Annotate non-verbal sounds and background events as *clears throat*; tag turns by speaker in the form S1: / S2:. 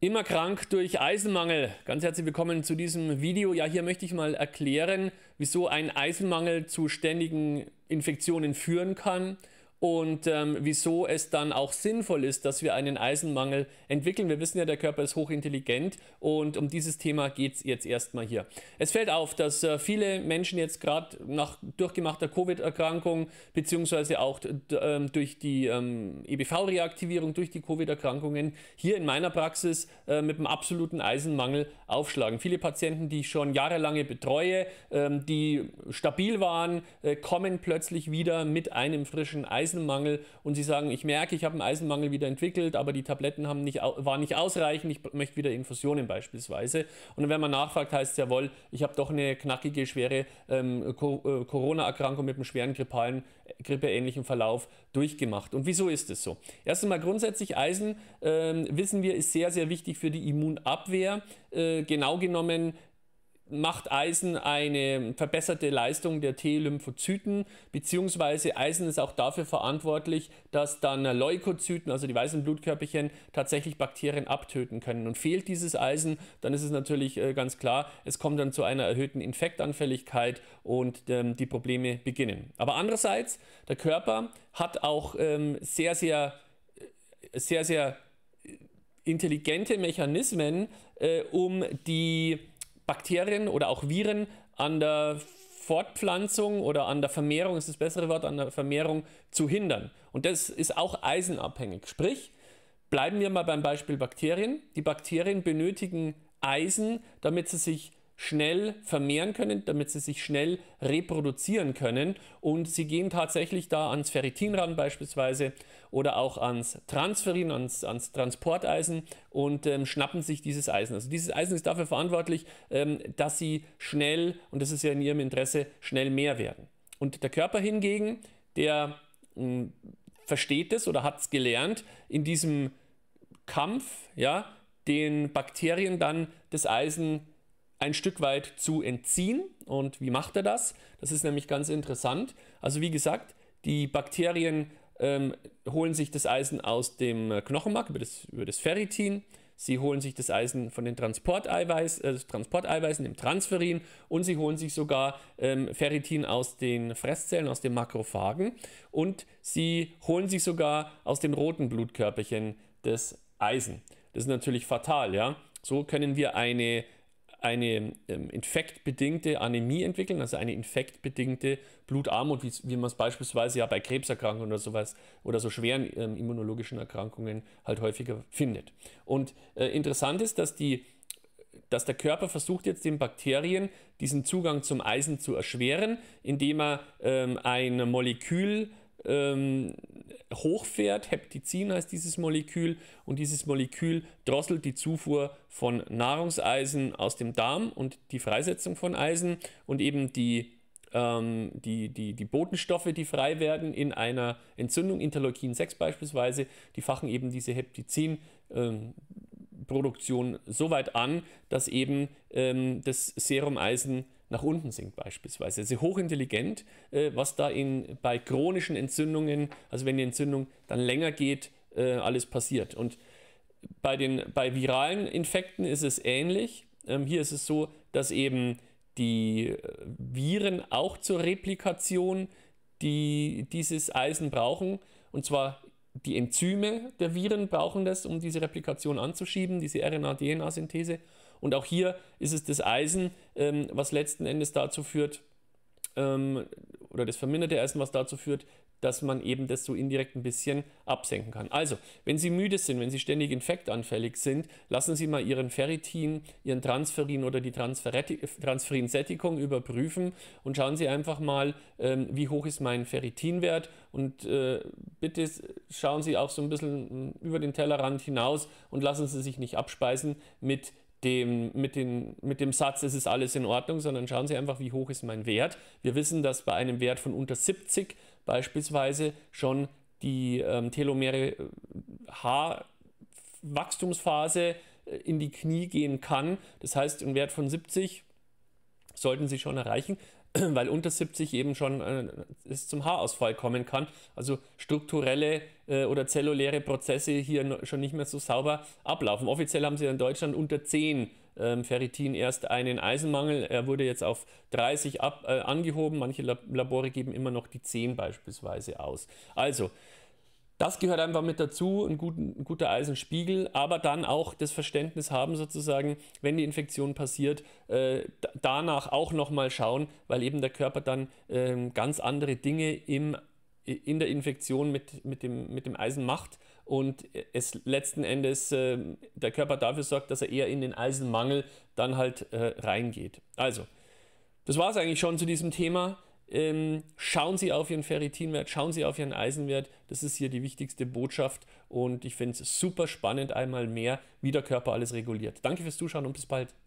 S1: Immer krank durch Eisenmangel. Ganz herzlich willkommen zu diesem Video. Ja, hier möchte ich mal erklären, wieso ein Eisenmangel zu ständigen Infektionen führen kann und ähm, wieso es dann auch sinnvoll ist, dass wir einen Eisenmangel entwickeln. Wir wissen ja, der Körper ist hochintelligent und um dieses Thema geht es jetzt erstmal hier. Es fällt auf, dass äh, viele Menschen jetzt gerade nach durchgemachter Covid-Erkrankung beziehungsweise auch ähm, durch die ähm, EBV-Reaktivierung, durch die Covid-Erkrankungen hier in meiner Praxis äh, mit einem absoluten Eisenmangel aufschlagen. Viele Patienten, die ich schon jahrelange betreue, ähm, die stabil waren, äh, kommen plötzlich wieder mit einem frischen Eisenmangel Eisenmangel und sie sagen, ich merke, ich habe einen Eisenmangel wieder entwickelt, aber die Tabletten haben nicht, waren nicht ausreichend, ich möchte wieder Infusionen beispielsweise. Und wenn man nachfragt, heißt es ja wohl, ich habe doch eine knackige, schwere ähm, äh, Corona-Erkrankung mit einem schweren grippalen, äh, grippeähnlichen Verlauf durchgemacht. Und wieso ist es so? Erst einmal grundsätzlich, Eisen, äh, wissen wir, ist sehr, sehr wichtig für die Immunabwehr. Äh, genau genommen macht Eisen eine verbesserte Leistung der T-Lymphozyten, beziehungsweise Eisen ist auch dafür verantwortlich, dass dann Leukozyten, also die weißen Blutkörperchen, tatsächlich Bakterien abtöten können. Und fehlt dieses Eisen, dann ist es natürlich äh, ganz klar, es kommt dann zu einer erhöhten Infektanfälligkeit und ähm, die Probleme beginnen. Aber andererseits, der Körper hat auch ähm, sehr, sehr, äh, sehr, sehr intelligente Mechanismen, äh, um die Bakterien oder auch Viren an der Fortpflanzung oder an der Vermehrung, ist das bessere Wort, an der Vermehrung zu hindern. Und das ist auch eisenabhängig. Sprich, bleiben wir mal beim Beispiel Bakterien. Die Bakterien benötigen Eisen, damit sie sich schnell vermehren können, damit sie sich schnell reproduzieren können. Und sie gehen tatsächlich da ans Ferritin ran beispielsweise oder auch ans Transferin, ans, ans Transporteisen und ähm, schnappen sich dieses Eisen. Also dieses Eisen ist dafür verantwortlich, ähm, dass sie schnell, und das ist ja in ihrem Interesse, schnell mehr werden. Und der Körper hingegen, der mh, hm, versteht es oder hat es gelernt, in diesem Kampf, ja, den Bakterien dann das Eisen ein Stück weit zu entziehen. Und wie macht er das? Das ist nämlich ganz interessant. Also wie gesagt, die Bakterien ähm, holen sich das Eisen aus dem äh, Knochenmark über das, über das Ferritin. Sie holen sich das Eisen von den Transporteiweiß, äh, Transporteiweißen, dem Transferin und sie holen sich sogar ähm, Ferritin aus den Fresszellen, aus den Makrophagen und sie holen sich sogar aus den roten Blutkörperchen das Eisen. Das ist natürlich fatal, ja. So können wir eine eine ähm, infektbedingte Anämie entwickeln, also eine infektbedingte Blutarmut, wie, wie man es beispielsweise ja bei Krebserkrankungen oder sowas oder so schweren ähm, immunologischen Erkrankungen halt häufiger findet. Und äh, interessant ist, dass die dass der Körper versucht jetzt den Bakterien diesen Zugang zum Eisen zu erschweren, indem er ähm, ein Molekül ähm, hochfährt. Heptizin heißt dieses Molekül und dieses Molekül drosselt die Zufuhr von Nahrungseisen aus dem Darm und die Freisetzung von Eisen und eben die, ähm, die, die, die Botenstoffe, die frei werden in einer Entzündung, Interleukin 6 beispielsweise, die fachen eben diese Heptizin. Ähm, Produktion so weit an, dass eben ähm, das Serum Eisen nach unten sinkt beispielsweise. Also hochintelligent, äh, was da in, bei chronischen Entzündungen, also wenn die Entzündung dann länger geht, äh, alles passiert. Und bei, den, bei viralen Infekten ist es ähnlich. Ähm, hier ist es so, dass eben die äh, Viren auch zur Replikation die, dieses Eisen brauchen. Und zwar die Enzyme der Viren brauchen das, um diese Replikation anzuschieben, diese RNA-DNA-Synthese. Und auch hier ist es das Eisen, ähm, was letzten Endes dazu führt, ähm, oder das verminderte Eisen, was dazu führt, dass man eben das so indirekt ein bisschen absenken kann. Also, wenn Sie müde sind, wenn Sie ständig infektanfällig sind, lassen Sie mal Ihren Ferritin, Ihren Transferin oder die Transferinsättigung überprüfen und schauen Sie einfach mal, ähm, wie hoch ist mein Ferritinwert und äh, bitte schauen Sie auch so ein bisschen mm, über den Tellerrand hinaus und lassen Sie sich nicht abspeisen mit dem, mit, den, mit dem Satz, es ist alles in Ordnung, sondern schauen Sie einfach, wie hoch ist mein Wert. Wir wissen, dass bei einem Wert von unter 70 beispielsweise schon die ähm, telomere äh, Haarwachstumsphase äh, in die Knie gehen kann. Das heißt, einen Wert von 70 sollten Sie schon erreichen, *clears throat* weil unter 70 eben schon äh, es zum Haarausfall kommen kann. Also strukturelle äh, oder zelluläre Prozesse hier schon nicht mehr so sauber ablaufen. Offiziell haben Sie in Deutschland unter 10 ähm, Ferritin erst einen Eisenmangel. Er wurde jetzt auf 30 ab, äh, angehoben. Manche Labore geben immer noch die 10 beispielsweise aus. Also, das gehört einfach mit dazu, ein, guten, ein, guter Eisenspiegel, aber dann auch das Verständnis haben sozusagen, wenn die Infektion passiert, äh, danach auch nochmal schauen, weil eben der Körper dann äh, ganz andere Dinge im in der Infektion mit, mit, dem, mit dem Eisen macht und es letzten Endes äh, der Körper dafür sorgt, dass er eher in den Eisenmangel dann halt äh, reingeht. Also, das war es eigentlich schon zu diesem Thema. Ähm, schauen Sie auf Ihren Ferritinwert, schauen Sie auf Ihren Eisenwert. Das ist hier die wichtigste Botschaft und ich finde es super spannend, einmal mehr, wie der Körper alles reguliert. Danke fürs Zuschauen und bis bald.